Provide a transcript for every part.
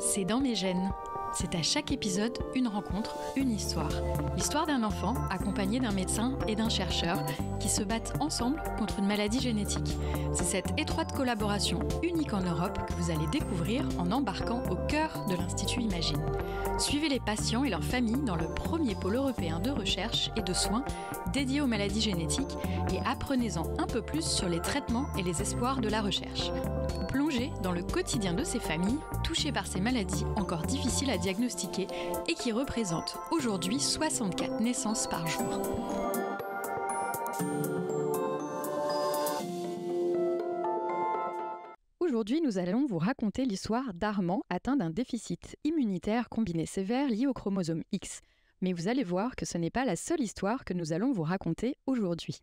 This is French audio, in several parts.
C'est dans mes gènes. C'est à chaque épisode une rencontre, une histoire. L'histoire d'un enfant accompagné d'un médecin et d'un chercheur qui se battent ensemble contre une maladie génétique. C'est cette étroite collaboration unique en Europe que vous allez découvrir en embarquant au cœur de l'Institut Imagine. Suivez les patients et leurs familles dans le premier pôle européen de recherche et de soins dédié aux maladies génétiques et apprenez-en un peu plus sur les traitements et les espoirs de la recherche. Plongez dans le quotidien de ces familles touchées par ces maladies encore difficiles à Diagnostiqué et qui représente aujourd'hui 64 naissances par jour. Aujourd'hui, nous allons vous raconter l'histoire d'Armand atteint d'un déficit immunitaire combiné sévère lié au chromosome X. Mais vous allez voir que ce n'est pas la seule histoire que nous allons vous raconter aujourd'hui.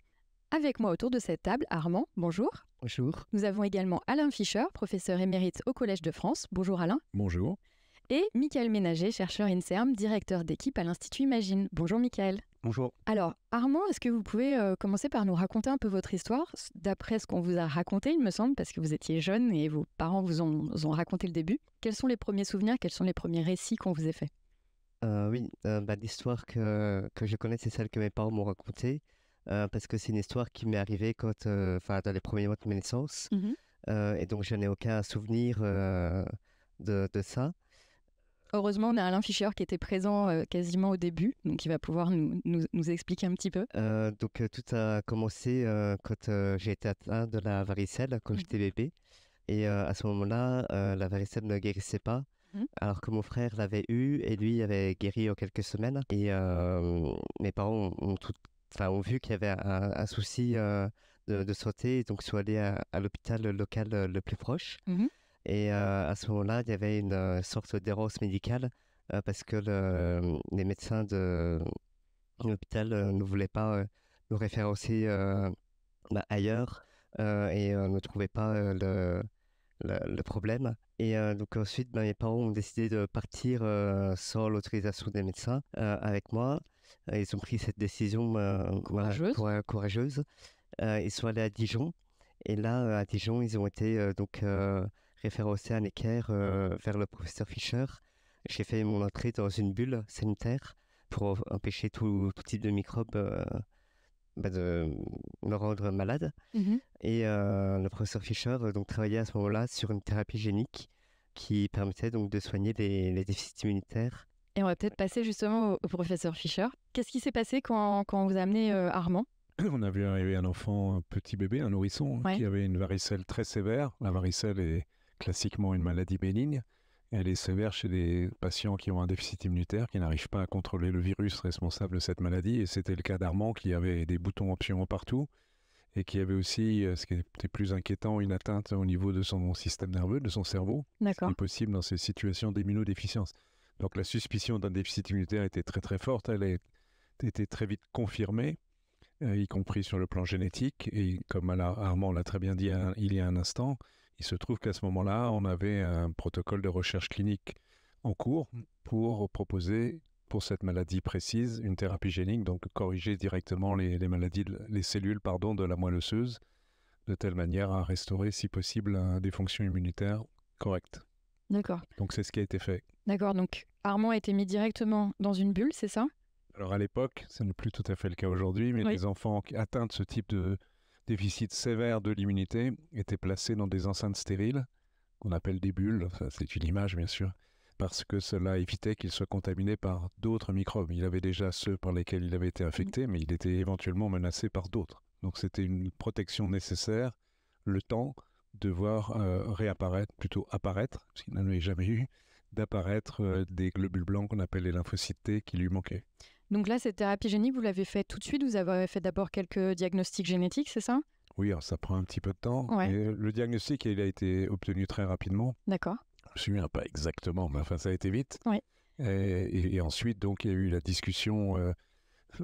Avec moi autour de cette table, Armand, bonjour. Bonjour. Nous avons également Alain Fischer, professeur émérite au Collège de France. Bonjour Alain. Bonjour et Michael Ménager, chercheur INSERM, directeur d'équipe à l'Institut Imagine. Bonjour Michael. Bonjour. Alors, Armand, est-ce que vous pouvez euh, commencer par nous raconter un peu votre histoire D'après ce qu'on vous a raconté, il me semble, parce que vous étiez jeune et vos parents vous ont, raconté le début. Quels sont les premiers souvenirs Quels sont les premiers récits qu'on vous ait faits euh, Oui, euh, bah, l'histoire que, je connais, c'est celle que mes parents m'ont racontée, parce que c'est une histoire qui m'est arrivée quand, dans les premiers mois de ma naissance. Mmh et donc, je n'ai aucun souvenir de, ça. Heureusement, on a Alain Fischer qui était présent euh, quasiment au début, donc il va pouvoir nous, expliquer un petit peu. Euh, donc euh, tout a commencé quand j'ai été atteint de la varicelle quand j'étais bébé. Et à ce moment-là, la varicelle ne guérissait pas, hum. alors que mon frère l'avait eu et lui avait guéri en quelques semaines. Et mes parents ont, ont, ont vu qu'il y avait un, souci de, santé, donc sont allés à, l'hôpital local le plus proche. Hum. Et à ce moment-là, il y avait une sorte d'errance médicale parce que les médecins de l'hôpital ne voulaient pas nous référencer bah, ailleurs et ne trouvaient pas le, le, problème. Et donc ensuite, bah, mes parents ont décidé de partir sans l'autorisation des médecins avec moi. Ils ont pris cette décision bah, courageuse. courageuse. ils sont allés à Dijon. Et là, à Dijon, ils ont été donc référencé à Necker vers le professeur Fischer. J'ai fait mon entrée dans une bulle sanitaire pour empêcher tout, type de microbes euh, bah, de me rendre malade. Mmh Et euh, le professeur Fischer euh, donc, travaillait à ce moment-là sur une thérapie génique qui permettait donc de soigner les, déficits immunitaires. Et on va peut-être passer justement au, professeur Fischer. Qu'est-ce qui s'est passé quand, on vous a amené Armand on a vu un enfant, un petit bébé, un nourrisson, hein, qui avait une varicelle très sévère. La varicelle est classiquement une maladie bénigne. Elle est sévère chez des patients qui ont un déficit immunitaire, qui n'arrivent pas à contrôler le virus responsable de cette maladie. Et c'était le cas d'Armand qui avait des boutons absolument partout et qui avait aussi, euh, ce qui était plus inquiétant, une atteinte au niveau de son système nerveux, de son cerveau. D'accord. possible dans ces situations d'immunodéficience. Donc la suspicion d'un déficit immunitaire était très très forte. Elle a été très vite confirmée, euh, y compris sur le plan génétique. Et comme Armand l'a très bien dit il y a un instant, il se trouve qu'à ce moment-là, on avait un protocole de recherche clinique en cours mmh. pour proposer pour cette maladie précise une thérapie génique, donc corriger directement les, cellules pardon, de la moelle osseuse, de telle manière à restaurer, si possible, des fonctions immunitaires correctes. D'accord. Donc c'est ce qui a été fait. D'accord, donc Armand a été mis directement dans une bulle, c'est ça alors à l'époque, ce n'est plus tout à fait le cas aujourd'hui, mais les enfants atteints de ce type de, déficit sévère de l'immunité était placé dans des enceintes stériles, qu'on appelle des bulles, c'est une image bien sûr, parce que cela évitait qu'il soit contaminé par d'autres microbes. Il avait déjà ceux par lesquels il avait été mm. infecté, mais il était éventuellement menacé par d'autres. Donc c'était une protection nécessaire, le temps de voir euh, réapparaître, plutôt apparaître, parce qu'il n'en avait jamais eu, d'apparaître euh, mm. des globules blancs qu'on appelle les lymphocytes T qui lui manquaient. Donc là, cette thérapie génique, vous l'avez fait tout de suite, vous avez fait d'abord quelques diagnostics génétiques, c'est ça Oui, alors ça prend un petit peu de temps. le diagnostic, il a été obtenu très rapidement. D'accord. Je ne me souviens pas exactement, mais enfin, ça a été vite. Et, ensuite, donc, il y a eu la discussion euh,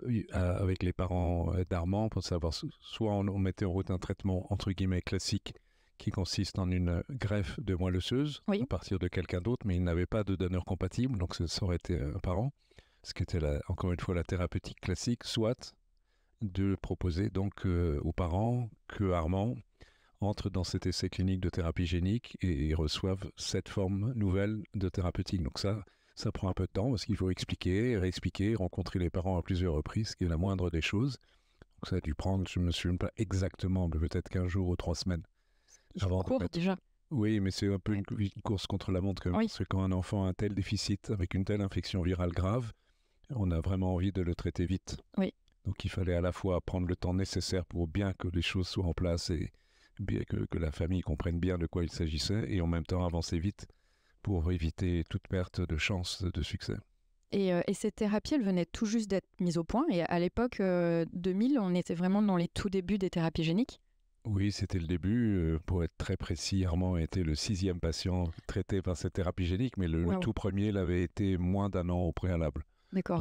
euh, avec les parents euh, d'Armand pour savoir soit on, mettait en route un traitement entre guillemets classique qui consiste en une greffe de moelle osseuse à partir de quelqu'un d'autre, mais il n'avait pas de donneur compatible, donc ça aurait été un parent ce qui était encore une fois la thérapeutique classique, soit de proposer donc euh, aux parents que Armand entre dans cet essai clinique de thérapie génique et, reçoivent reçoive cette forme nouvelle de thérapeutique. Donc ça, ça prend un peu de temps parce qu'il faut expliquer, réexpliquer, rencontrer les parents à plusieurs reprises, ce qui est la moindre des choses. Donc ça a dû prendre, je ne me souviens pas exactement, mais peut-être qu'un jour ou trois semaines. avant déjà. Oui, mais c'est un peu une, course contre la montre quand même. Parce que quand un enfant a un tel déficit avec une telle infection virale grave, on a vraiment envie de le traiter vite. Oui. Donc il fallait à la fois prendre le temps nécessaire pour bien que les choses soient en place et bien que, la famille comprenne bien de quoi il s'agissait, et en même temps avancer vite pour éviter toute perte de chance de succès. Et, euh, cette thérapie, elle venait tout juste d'être mise au point. Et à l'époque 2000, euh, on était vraiment dans les tout débuts des thérapies géniques. Oui, c'était le début. Euh, pour être très précis, Armand était le sixième patient traité par cette thérapie génique, mais le tout premier l'avait été moins d'un an au préalable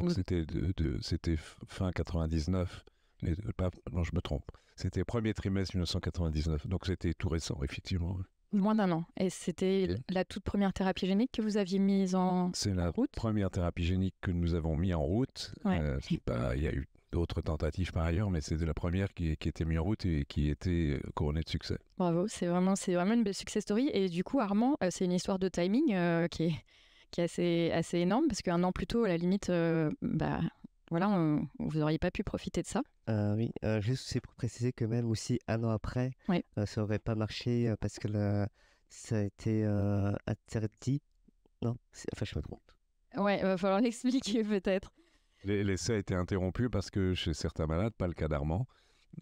c'était de, de, c'était fin 99, pas, non, je me trompe. C'était premier trimestre 1999, donc c'était tout récent, effectivement. Moins d'un an. Et c'était la toute première thérapie génique que vous aviez mise en, C'est la première thérapie génique que nous avons mise en route. Euh, il y a eu d'autres tentatives par ailleurs, mais c'était la première qui, qui, était mise en route et qui était euh, couronnée de succès. Bravo, c'est vraiment, c'est vraiment une belle success story. Et du coup, Armand, euh, c'est une histoire de timing qui est qui est assez, assez énorme, parce qu'un an plus tôt, à la limite, euh, bah, voilà, vous n'auriez pas pu profiter de ça. Euh, oui, euh, juste pour préciser que même aussi un an après, ça n'aurait pas marché parce que ça a été interdit. Non, enfin, je me trompe. Ouais, il va falloir l'expliquer peut-être. L'essai a été interrompu parce que chez certains malades, pas le cas d'Armand,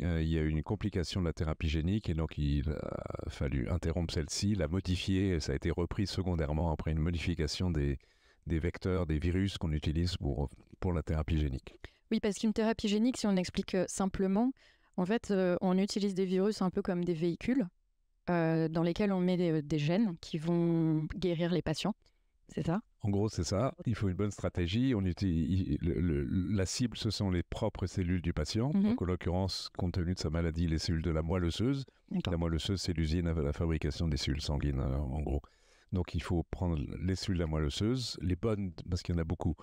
euh, il y a eu une complication de la thérapie génique et donc il a fallu interrompre celle-ci, la modifier. Et ça a été repris secondairement après une modification des, vecteurs, des virus qu'on utilise pour, la thérapie génique. Oui, parce qu'une thérapie génique, si on l'explique euh, simplement, en fait, euh, on utilise des virus un peu comme des véhicules dans lesquels on met des, gènes qui vont guérir les patients. C'est ça En gros, c'est ça. Il faut une bonne stratégie. On utilise, la cible, ce sont les propres cellules du patient. Mm-hmm. Donc, en l'occurrence, compte tenu de sa maladie, les cellules de la moelle osseuse. La moelle osseuse, c'est l'usine à la fabrication des cellules sanguines, euh, en gros. Donc, il faut prendre les cellules de la moelle osseuse, les bonnes, parce qu'il y en a beaucoup.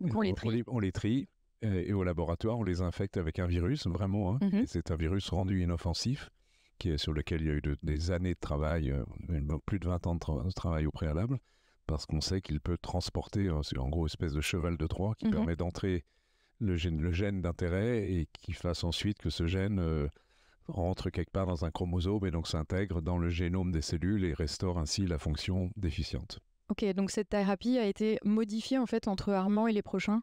Donc, on les trie. On les, trie euh, et, au laboratoire, on les infecte avec un virus, vraiment. Hein. Mm-hmm. C'est un virus rendu inoffensif sur lequel il y a eu des années de travail, euh, plus de 20 ans de travail au préalable parce qu'on sait qu'il peut transporter, en gros, une espèce de cheval de Troie qui mmh permet d'entrer le gène, d'intérêt et qui fasse ensuite que ce gène rentre euh, quelque part dans un chromosome et donc s'intègre dans le génome des cellules et restaure ainsi la fonction déficiente. Ok, donc cette thérapie a été modifiée en fait entre Armand et les prochains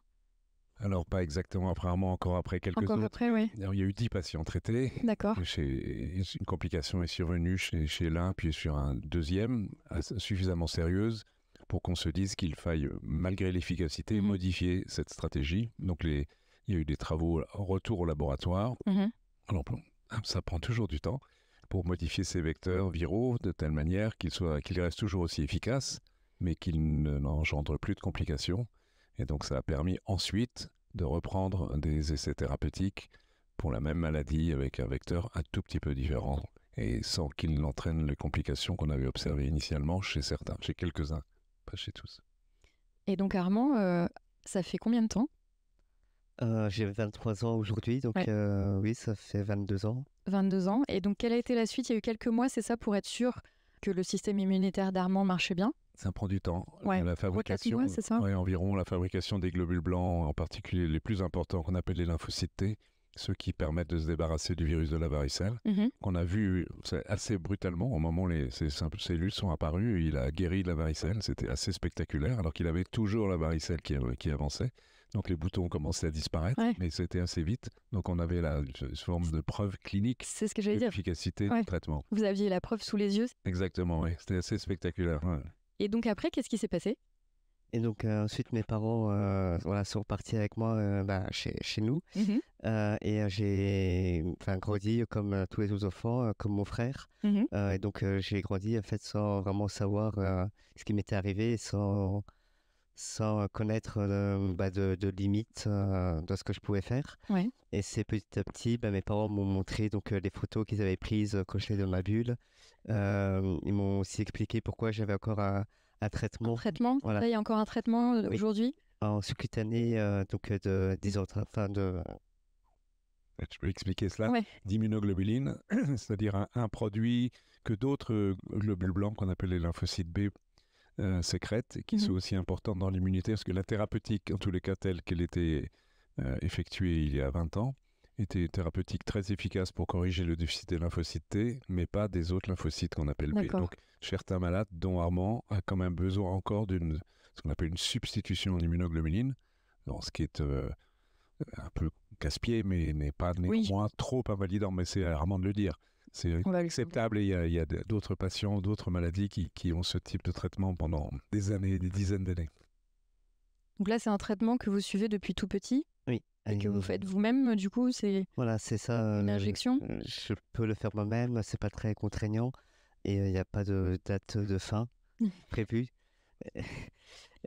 alors, pas exactement après Armand, encore après quelques encore Après, oui. il y a eu dix patients traités. D'accord. Une complication est survenue chez, chez l'un, puis sur un deuxième, suffisamment sérieuse, pour qu'on se dise qu'il faille, euh, malgré l'efficacité, mmh modifier cette stratégie. Donc, il y a eu des travaux retour au laboratoire. Alors, mmh ah, ça prend toujours du temps pour modifier ces vecteurs viraux de telle manière qu'ils qu'ils restent toujours aussi efficaces, mais qu'ils n'engendrent plus de complications. Et donc, ça a permis ensuite de reprendre des essais thérapeutiques pour la même maladie avec un vecteur un tout petit peu différent et sans qu'il n'entraîne les complications qu'on avait observées initialement chez certains, chez quelques-uns chez tous. Et donc Armand, euh, ça fait combien de temps euh, J'ai 23 ans aujourd'hui, donc euh, oui, ça fait 22 ans. 22 ans. Et donc quelle a été la suite Il y a eu quelques mois, c'est ça, pour être sûr que le système immunitaire d'Armand marchait bien ça prend du temps. La fabrication, ça ouais, environ la fabrication des globules blancs, en particulier les plus importants qu'on appelle les lymphocytes T, ceux qui permettent de se débarrasser du virus de la varicelle, mhm. qu'on a vu assez brutalement au moment où les, ces cellules sont apparues. Il a guéri de la varicelle, c'était assez spectaculaire, alors qu'il avait toujours la varicelle qui, euh, avançait. Donc les boutons ont commencé à disparaître, mais c'était assez vite. Donc on avait la forme de preuve clinique. C'est ce que Efficacité du traitement. Vous aviez la preuve sous les yeux. Exactement, oui. C'était assez spectaculaire. Et donc après, qu'est-ce qui s'est passé et donc euh, ensuite mes parents euh, voilà sont repartis avec moi euh, bah, chez, chez nous mmh et j'ai grandi comme tous les autres enfants comme mon frère mmh et donc j'ai grandi en fait sans vraiment savoir ce qui m'était arrivé sans sans connaître bah, de, de limites de ce que je pouvais faire et c'est petit à petit bah, mes parents m'ont montré donc les photos qu'ils avaient prises quand j'étais dans ma bulle ils m'ont aussi expliqué pourquoi j'avais encore un un traitement. traitement. il y a encore un traitement euh, aujourd'hui. En sous euh, donc euh, de, des autres, enfin de. Je peux expliquer cela. Oui. D'immunoglobuline, c'est-à-dire un, produit que d'autres globules blancs, qu'on appelle les lymphocytes B, sécrètent, qui mhm. sont aussi importants dans l'immunité, parce que la thérapeutique, en tous les cas telle qu'elle était effectuée il y a 20 ans, était thérapeutique très efficace pour corriger le déficit des lymphocytes T, mais pas des autres lymphocytes qu'on appelle B. Donc, certains malades, dont Armand, a quand même besoin encore d'une ce qu'on appelle une substitution en immunoglobuline, ce qui est euh, un peu casse-pied, mais n'est pas oui. trop invalidant, mais c'est Armand de le dire. C'est acceptable et il y a, d'autres patients, d'autres maladies qui ont ce type de traitement pendant des années, des dizaines d'années. Donc là, c'est un traitement que vous suivez depuis tout petit Oui. Et que vous faites vous-même, euh, du coup, c'est voilà, c'est ça. Une euh, injection. Je, peux le faire moi-même, c'est pas très contraignant et euh, il n'y a pas de date de fin prévue.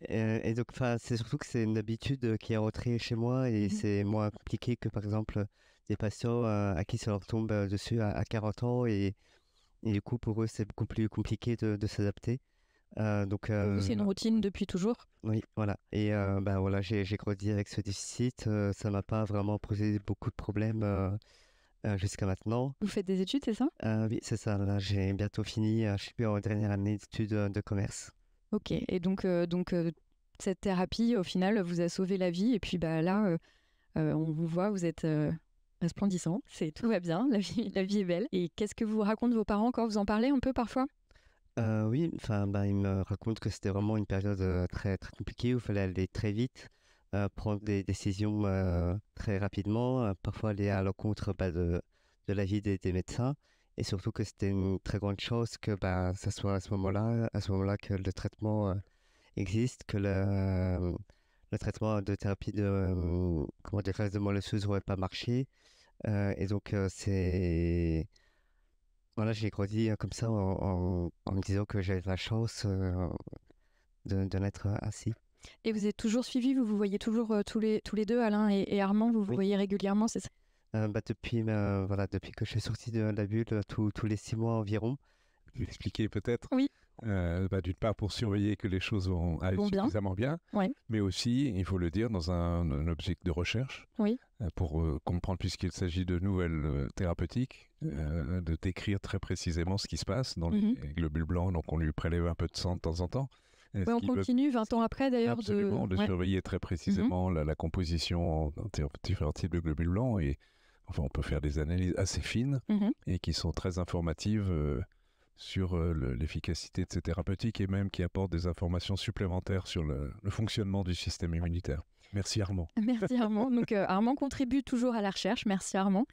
et, donc, c'est surtout que c'est une habitude qui est rentrée chez moi et mmh. c'est moins compliqué que par exemple des patients à, qui ça leur tombe dessus à, 40 ans et, du coup pour eux c'est beaucoup plus compliqué de s'adapter. Euh, donc, euh, c'est une routine depuis toujours. Oui, voilà. Et ben voilà, j'ai, grandi avec ce déficit. ça m'a pas vraiment posé beaucoup de problèmes jusqu'à maintenant. Vous faites des études, c'est ça Oui, c'est ça. Là, j'ai bientôt fini. je suis en dernière année d'études de commerce. Ok. Et donc, donc cette thérapie, au final, vous a sauvé la vie. Et puis, bah là, on vous voit, vous êtes resplendissant. C'est tout va bien. La vie, la vie est belle. Et qu'est-ce que vous racontent vos parents quand vous en parlez un peu parfois euh, Oui, enfin, bah, il me raconte que c'était vraiment une période très, très compliquée où il fallait aller très vite, prendre des décisions très rapidement, parfois aller à l'encontre bah, de, de vie des, médecins. Et surtout que c'était une très grande chose que ben ça soit à ce moment-là, à ce moment-là que le traitement existe, que le, le traitement de thérapie de comment de moelle n'aurait pas marché. et donc, c'est voilà, j'ai grandi comme ça en, me disant que j'avais la chance de, de ainsi. Et vous êtes toujours suivi, vous vous voyez toujours tous, les, tous les deux, Alain et, Armand, vous vous voyez régulièrement, c'est ça bah, depuis, bah, voilà, depuis que je suis sorti de la bulle, tous les six mois environ. Vous peut-être Oui. Euh, bah, d'une part, pour surveiller que les choses vont aller suffisamment bien, mais aussi, il faut le dire, dans un, objectif de recherche, oui. Euh, pour euh, comprendre, puisqu'il s'agit de nouvelles thérapeutiques, de décrire très précisément ce qui se passe dans mhm. les globules blancs. Donc, on lui prélève un peu de sang de temps en temps. on continue 20 ans après d'ailleurs de... surveiller très précisément mhm. la, composition des différents types de globules blancs. Et, enfin, on peut faire des analyses assez fines mhm. et qui sont très informatives sur l'efficacité de ces thérapeutiques et même qui apporte des informations supplémentaires sur le, fonctionnement du système immunitaire. Merci Armand. Merci Armand. Donc euh, Armand contribue toujours à la recherche. Merci Armand.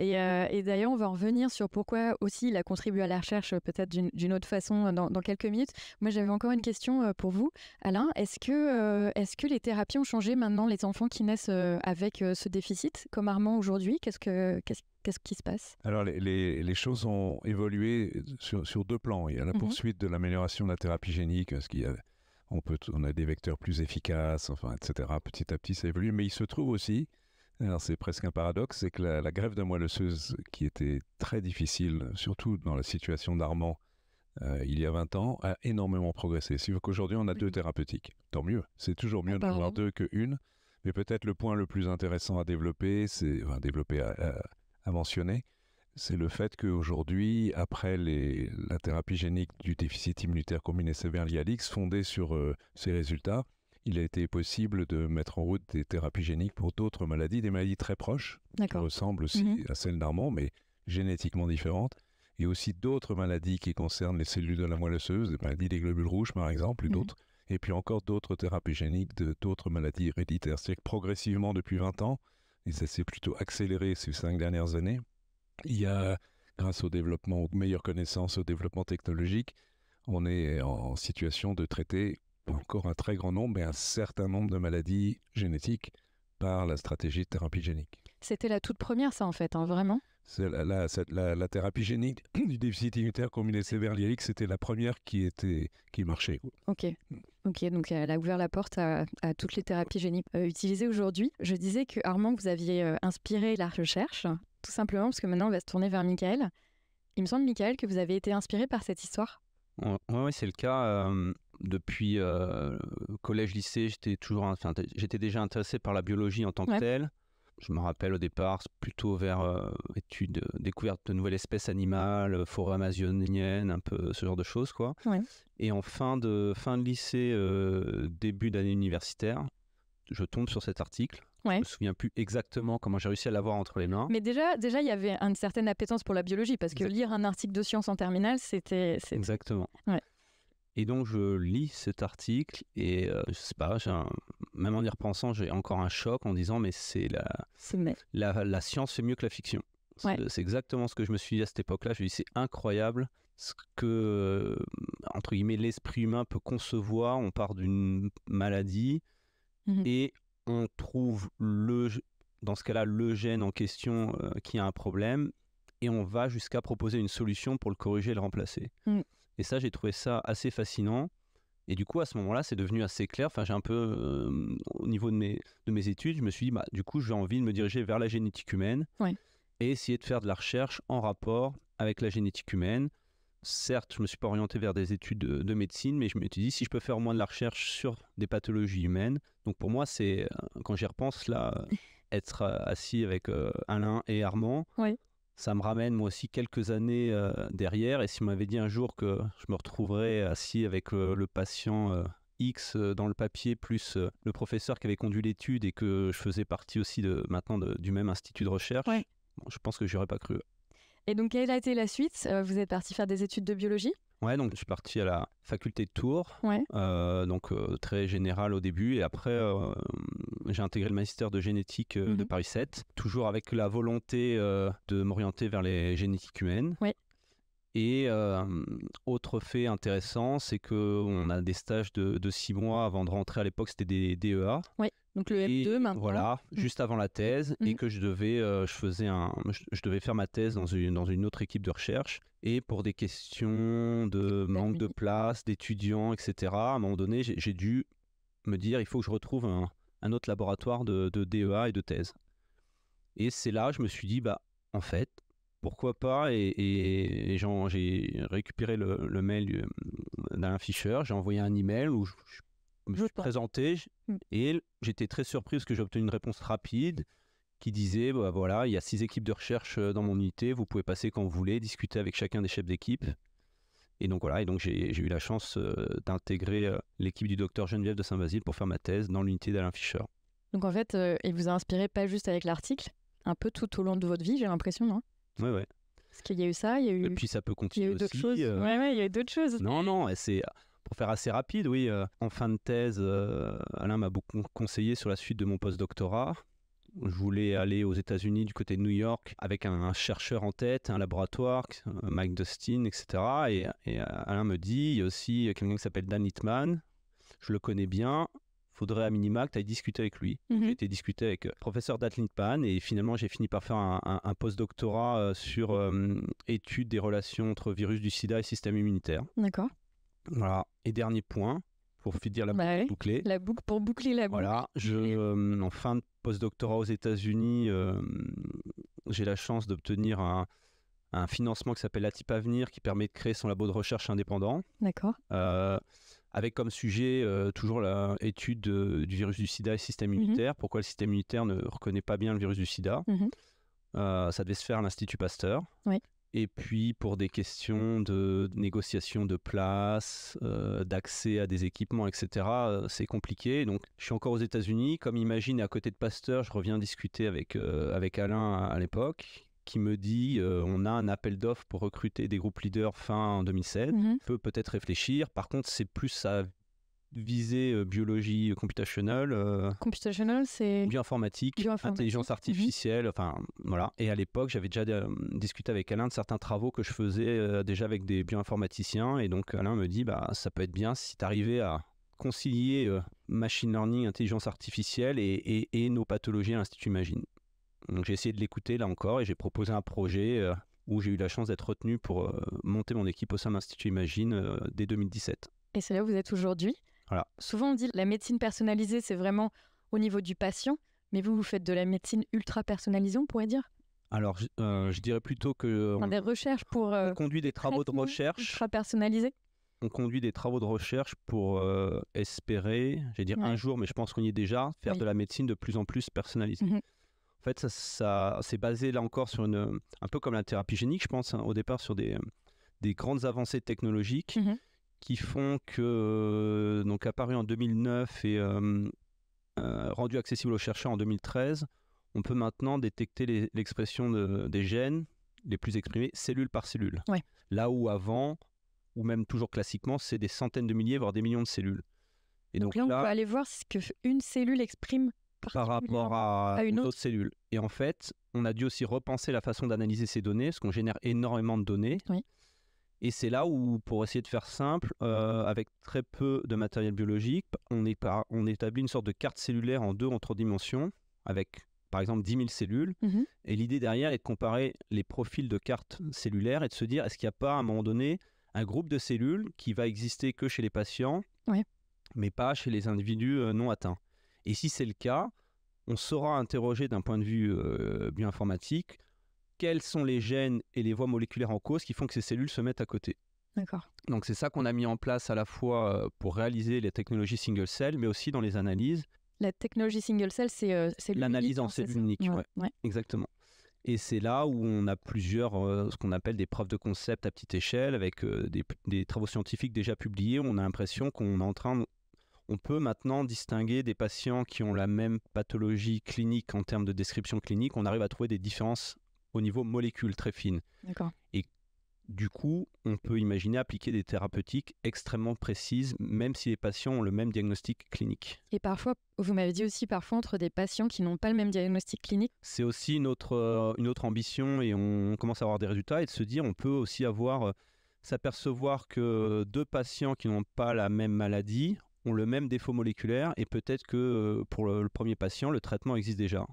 Euh, et, d'ailleurs, on va en revenir sur pourquoi aussi il a contribué à la recherche euh, peut-être d'une autre façon euh, dans, quelques minutes. Moi, j'avais encore une question pour vous, Alain. Est-ce que, est que les thérapies ont changé maintenant les enfants qui naissent avec ce déficit, comme Armand aujourd'hui Qu'est-ce qui se passe Alors, les, choses ont évolué sur, deux plans. Il y a la mhm. poursuite de l'amélioration de la thérapie génique, parce qu'il a, on, on a des vecteurs plus efficaces, enfin, etc. Petit à petit, ça évolue. Mais il se trouve aussi c'est presque un paradoxe, c'est que la, grève de moelle osseuse, qui était très difficile, surtout dans la situation d'Armand euh, il y a 20 ans, a énormément progressé. C'est qu'aujourd'hui on a deux thérapeutiques. Tant mieux, c'est toujours mieux ah, d'en avoir deux qu'une. Mais peut-être le point le plus intéressant à développer, c'est développer à, mentionner, c'est le fait qu'aujourd'hui, après la thérapie génique du déficit immunitaire combiné sévère lié fondée sur euh, ces résultats, il a été possible de mettre en route des thérapies géniques pour d'autres maladies, des maladies très proches, qui ressemblent aussi mhm. à celles d'Armand, mais génétiquement différentes, et aussi d'autres maladies qui concernent les cellules de la moelle osseuse, des maladies des globules rouges par exemple, et mhm. d'autres, et puis encore d'autres thérapies géniques d'autres maladies héréditaires. C'est-à-dire que progressivement depuis 20 ans, et ça s'est plutôt accéléré ces cinq dernières années, il y a, grâce au développement, aux meilleures connaissances, au développement technologique, on est en situation de traiter encore un très grand nombre et un certain nombre de maladies génétiques par la stratégie de thérapie génique. C'était la toute première, ça, en fait, hein, vraiment la, thérapie génique du déficit immunitaire combiné sévère liélique, c'était la première qui, était, qui marchait. Ok. Ok, donc euh, elle a ouvert la porte à, toutes les thérapies géniques euh, utilisées aujourd'hui. Je disais que Armand, vous aviez euh, inspiré la recherche, tout simplement parce que maintenant, on va se tourner vers Michael. Il me semble, Michael, que vous avez été inspiré par cette histoire. Oui, ouais, c'est le cas depuis euh, collège, lycée, j'étais toujours, j'étais déjà intéressé par la biologie en tant que telle. Je me rappelle au départ plutôt vers euh, étude euh, découverte de nouvelles espèces animales, forêts amazoniennes, un peu ce genre de choses quoi. Et en fin de fin de lycée, début d'année universitaire, je tombe sur cet article. Je Je me souviens plus exactement comment j'ai réussi à l'avoir entre les mains. Mais déjà, déjà, il y avait une certaine appétence pour la biologie parce que lire un article de science en terminale, c'était. Exactement. Ouais. Et donc je lis cet article et euh, je sais pas, même en y repensant, j'ai encore un choc en disant mais c'est la... la... science c'est mieux que la fiction. C'est exactement ce que je me suis dit à cette époque-là. Je me suis dit c'est incroyable ce que euh, entre guillemets l'esprit humain peut concevoir. On part d'une maladie mhm. et on trouve le dans ce cas-là le gène en question euh, qui a un problème et on va jusqu'à proposer une solution pour le corriger et le remplacer. Mm. Et ça, j'ai trouvé ça assez fascinant. Et du coup, à ce moment-là, c'est devenu assez clair. Enfin, j'ai un peu, euh, au niveau de mes, de mes études, je me suis dit, bah, du coup, j'ai envie de me diriger vers la génétique humaine et essayer de faire de la recherche en rapport avec la génétique humaine. Certes, je ne me suis pas orienté vers des études de, médecine, mais je me suis dit, si je peux faire au moins de la recherche sur des pathologies humaines, donc pour moi, c'est, euh, quand j'y repense, là, être euh, assis avec Alain et Armand, ouais ça me ramène moi aussi quelques années euh, derrière. Et si on m'avait dit un jour que je me retrouverais assis avec euh, le patient euh, X dans le papier, plus le professeur qui avait conduit l'étude et que je faisais partie aussi de, maintenant du même institut de recherche, je pense que j'aurais pas cru. Et donc, quelle a été la suite Vous êtes parti faire des études de biologie Ouais, donc je suis parti à la faculté de Tours, euh, donc euh, très général au début, et après euh, j'ai intégré le master de génétique de mhm. Paris 7, toujours avec la volonté de m'orienter vers les génétiques humaines. Et autre fait intéressant, c'est qu'on a des stages de, six mois avant de rentrer. À l'époque, c'était des DEA. Ouais. Donc le F2 maintenant. Voilà, juste avant la thèse et mhm. que je devais, euh, je faisais un, je, devais faire ma thèse dans une, dans une autre équipe de recherche et pour des questions de manque de place, d'étudiants, etc. À un moment donné, j'ai dû me dire, il faut que je retrouve un, autre laboratoire de, de DEA et de thèse. Et c'est là, je me suis dit, bah en fait, pourquoi pas Et, et, j'ai récupéré le, mail d'un Fischer, j'ai envoyé un email où je me suis présenté mmh. et j'étais très surpris parce que j'ai obtenu une réponse rapide qui disait bah, voilà, il y a six équipes de recherche euh, dans mon unité, vous pouvez passer quand vous voulez, discuter avec chacun des chefs d'équipe. Et donc voilà, et donc j'ai eu la chance euh, d'intégrer euh, l'équipe du docteur Geneviève de Saint-Basile pour faire ma thèse dans l'unité d'Alain Fischer. Donc en fait, il vous a inspiré pas juste avec l'article, un peu tout au long de votre vie, j'ai l'impression, non Oui, oui. Parce qu'il y a eu ça, il y a eu. Et puis ça peut continuer. Il d'autres choses. il y a eu d'autres choses. Non, non, c'est pour faire assez rapide, oui, euh, en fin de thèse, euh, Alain m'a beaucoup conseillé sur la suite de mon post-doctorat. Je voulais aller aux États-Unis du côté de New York avec un, chercheur en tête, un laboratoire, euh, Mike Dustin, etc. Et, Alain me dit, il y a aussi quelqu'un qui s'appelle Dan Littman, je le connais bien, faudrait à minima que tu ailles discuter avec lui. Mhm. J'ai été discuter avec le professeur Pan et finalement j'ai fini par faire un, post-doctorat sur étude des relations entre virus du sida et système immunitaire. D'accord. Voilà. Et dernier point, pour finir la bah boucle La boucle pour boucler la boucle. Voilà, je, euh, en fin de postdoctorat aux États-Unis, euh, j'ai la chance d'obtenir un, financement qui s'appelle Type Avenir, qui permet de créer son labo de recherche indépendant. D'accord. Euh, avec comme sujet toujours l'étude du virus du sida et système mhm. immunitaire. Pourquoi le système immunitaire ne reconnaît pas bien le virus du sida mhm. ça devait se faire à l'Institut Pasteur. Oui. Et puis pour des questions de négociation de place, euh, d'accès à des équipements, etc., euh, c'est compliqué. Donc je suis encore aux États-Unis. Comme imagine, à côté de Pasteur, je reviens discuter avec, euh, avec Alain à, l'époque qui me dit on a un appel d'offres pour recruter des groupes leaders fin 2007, mm peut peut-être réfléchir. Par contre, c'est plus à viser euh, biologie computational. Euh, computational, c'est. Bioinformatique, intelligence mhm. artificielle, enfin voilà. Et à l'époque, j'avais déjà euh, discuté avec Alain de certains travaux que je faisais déjà avec des bioinformaticiens. Et donc Alain me dit, bah, ça peut être bien si tu arrivais à concilier machine learning, intelligence artificielle et, et, et nos pathologies à l'Institut Imagine. Donc j'ai essayé de l'écouter là encore et j'ai proposé un projet où j'ai eu la chance d'être retenu pour monter mon équipe au sein de l'Institut Imagine dès 2017. Et c'est là où vous êtes aujourd'hui. Souvent, on dit la médecine personnalisée, c'est vraiment au niveau du patient, mais vous, vous faites de la médecine ultra personnalisée, on pourrait dire alors, euh, je dirais plutôt que. Euh, des recherches pour. Euh, conduit des travaux de recherche. Ultra on conduit des travaux de recherche pour espérer, j'ai dire un jour, mais je pense qu'on y est déjà, faire de la médecine de plus en plus personnalisée. Mhm. En fait, ça, c'est basé là encore sur une, un peu comme la thérapie génique, je pense, hein, au départ sur des, des grandes avancées technologiques mhm qui font que, euh, donc apparu en 2009 et euh, euh, rendu accessible aux chercheurs en 2013, on peut maintenant détecter l'expression des gènes les plus exprimés cellule par cellule. Ouais. Là où avant, ou même toujours classiquement, c'est des centaines de milliers, voire des millions de cellules. Et donc, là, on peut aller voir ce que une cellule exprime par rapport à, une autre. autre. cellule. Et en fait, on a dû aussi repenser la façon d'analyser ces données, parce qu'on génère énormément de données. Oui. Et c'est là où, pour essayer de faire simple, euh, mhm. avec très peu de matériel biologique, on, établit une sorte de carte cellulaire en deux, en trois dimensions, avec par exemple 10 000 cellules. Mhm. Et l'idée derrière est de comparer les profils de cartes cellulaires et de se dire, est-ce qu'il n'y a pas à un moment donné un groupe de cellules qui va exister que chez les patients, mais pas chez les individus euh, non atteints Et si c'est le cas, on saura interroger d'un point de vue euh, bioinformatique quels sont les gènes et les voies moléculaires en cause qui font que ces cellules se mettent à côté. D'accord. Donc c'est ça qu'on a mis en place à la fois euh, pour réaliser les technologies single cell, mais aussi dans les analyses. La technologie single cell, c'est euh, l'analyse en hein, cellule uniques. Exactement. Et c'est là où on a plusieurs, euh, ce qu'on appelle des preuves de concept à petite échelle, avec des, des, travaux scientifiques déjà publiés. On a l'impression qu'on est en train, on peut maintenant distinguer des patients qui ont la même pathologie clinique en termes de description clinique. On arrive à trouver des différences au niveau molécule très fine. Et du coup, on peut imaginer appliquer des thérapeutiques extrêmement précises, même si les patients ont le même diagnostic clinique. Et parfois, vous m'avez dit aussi, parfois entre des patients qui n'ont pas le même diagnostic clinique. C'est aussi une autre, euh, une autre ambition et on commence à avoir des résultats et de se dire, on peut aussi avoir, euh, s'apercevoir que deux patients qui n'ont pas la même maladie ont le même défaut moléculaire et peut-être que euh, pour le premier patient, le traitement existe déjà.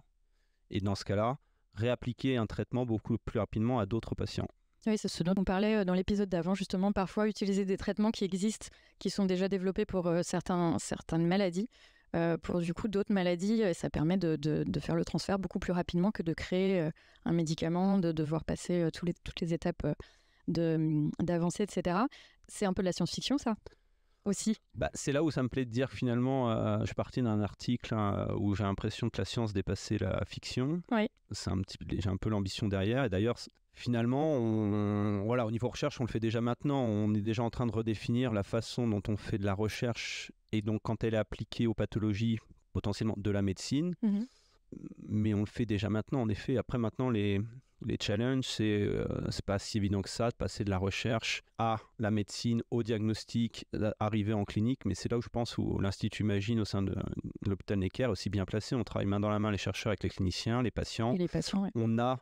Et dans ce cas-là, réappliquer un traitement beaucoup plus rapidement à d'autres patients. Oui, c'est ce dont on parlait euh, dans l'épisode d'avant, justement, parfois utiliser des traitements qui existent, qui sont déjà développés pour euh, certains, certaines maladies, euh, pour du coup d'autres maladies, ça permet de, de, faire le transfert beaucoup plus rapidement que de créer un médicament, de devoir passer tous les, toutes les étapes hum, d'avancée, etc. C'est un peu de la science-fiction, ça aussi bah, C'est là où ça me plaît de dire finalement, euh, je je parti d'un article hein, où j'ai l'impression que la science dépassait la fiction. C'est un petit, j'ai un peu l'ambition derrière. Et d'ailleurs, finalement, on, voilà, au niveau recherche, on le fait déjà maintenant. On est déjà en train de redéfinir la façon dont on fait de la recherche et donc quand elle est appliquée aux pathologies, potentiellement de la médecine. Mhm. Mais on le fait déjà maintenant, en effet. Après, maintenant, les, les challenges, c'est euh, c'est pas si évident que ça de passer de la recherche à la médecine, au diagnostic, euh, arriver en clinique. Mais c'est là où je pense où l'Institut Imagine au sein de, l'hôpital Necker aussi bien placé. On travaille main dans la main les chercheurs avec les cliniciens, les patients. les patients. On a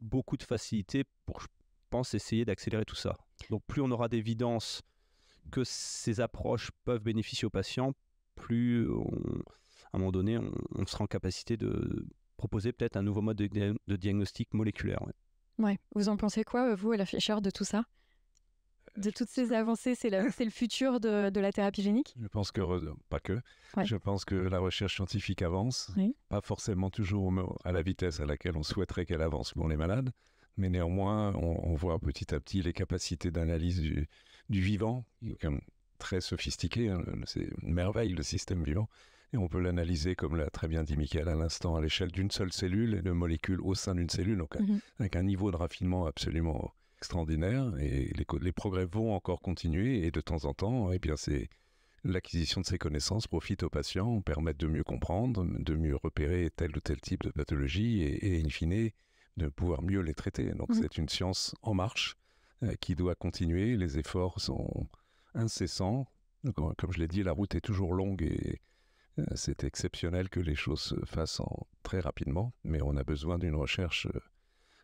beaucoup de facilité pour, je pense, essayer d'accélérer tout ça. Donc plus on aura d'évidence que ces approches peuvent bénéficier aux patients, plus à un moment donné, on sera en capacité de proposer peut-être un nouveau mode de, diagnostic moléculaire. Ouais. Vous en pensez quoi, vous, à la Fischer, de tout ça euh, de toutes ces avancées, c'est le futur de, la thérapie génique Je pense que, pas que, je pense que la recherche scientifique avance, pas forcément toujours à la vitesse à laquelle on souhaiterait qu'elle avance pour les malades, mais néanmoins, on, voit petit à petit les capacités d'analyse du, vivant, très sophistiquées, hein. c'est une merveille le système vivant, et on peut l'analyser, comme l'a très bien dit Michael à l'instant, à l'échelle d'une seule cellule et de molécules au sein d'une cellule, donc mhm. avec un niveau de raffinement absolument extraordinaire. Et les, les, progrès vont encore continuer. Et de temps en temps, eh bien, c'est l'acquisition de ces connaissances profite aux patients, permettent de mieux comprendre, de mieux repérer tel ou tel type de pathologie et, in fine, de pouvoir mieux les traiter. Donc, mhm. c'est une science en marche euh, qui doit continuer. Les efforts sont incessants. comme je l'ai dit, la route est toujours longue et, euh, c'est exceptionnel que les choses se fassent très rapidement, mais on a besoin d'une recherche euh,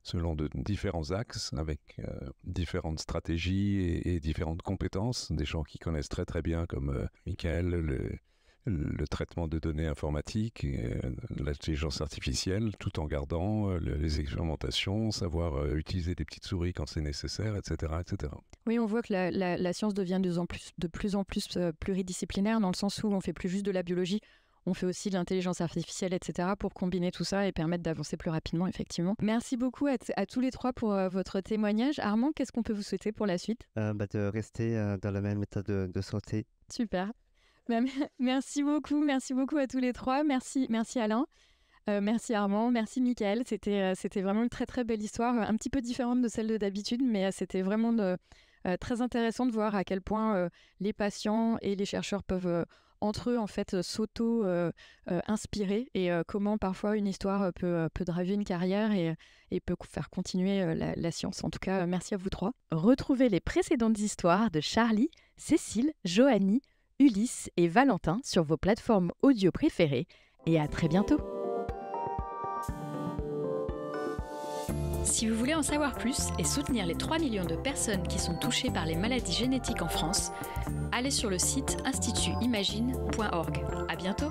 selon de différents axes, avec euh, différentes stratégies et, différentes compétences. Des gens qui connaissent très très bien, comme Michael, le, le traitement de données informatiques, euh, l'intelligence artificielle, tout en gardant euh, les expérimentations, savoir euh, utiliser des petites souris quand c'est nécessaire, etc., etc. Oui, on voit que la, science devient de plus, en plus, de plus en plus pluridisciplinaire dans le sens où on fait plus juste de la biologie, on fait aussi de l'intelligence artificielle, etc., pour combiner tout ça et permettre d'avancer plus rapidement, effectivement. Merci beaucoup à, tous les trois pour votre témoignage. Armand, qu'est-ce qu'on peut vous souhaiter pour la suite bah, De rester dans la même état de, de santé. Super. Bah, merci beaucoup, merci beaucoup à tous les trois. Merci, merci Alain. Euh, merci Armand, merci Mickaël. C'était euh, c'était vraiment une très très belle histoire, un petit peu différente de celle de d'habitude, mais euh, c'était vraiment de, très intéressant de voir à quel point les patients et les chercheurs peuvent entre eux en fait s'auto inspirer et comment parfois une histoire peut peut une carrière et, peut faire continuer la, la, science. En tout cas, merci à vous trois. Retrouvez les précédentes histoires de Charlie, Cécile, Joanie Ulysse et Valentin sur vos plateformes audio préférées et à très bientôt. Si vous voulez en savoir plus et soutenir les 3 millions de personnes qui sont touchées par les maladies génétiques en France, allez sur le site institutimagine.org. À bientôt.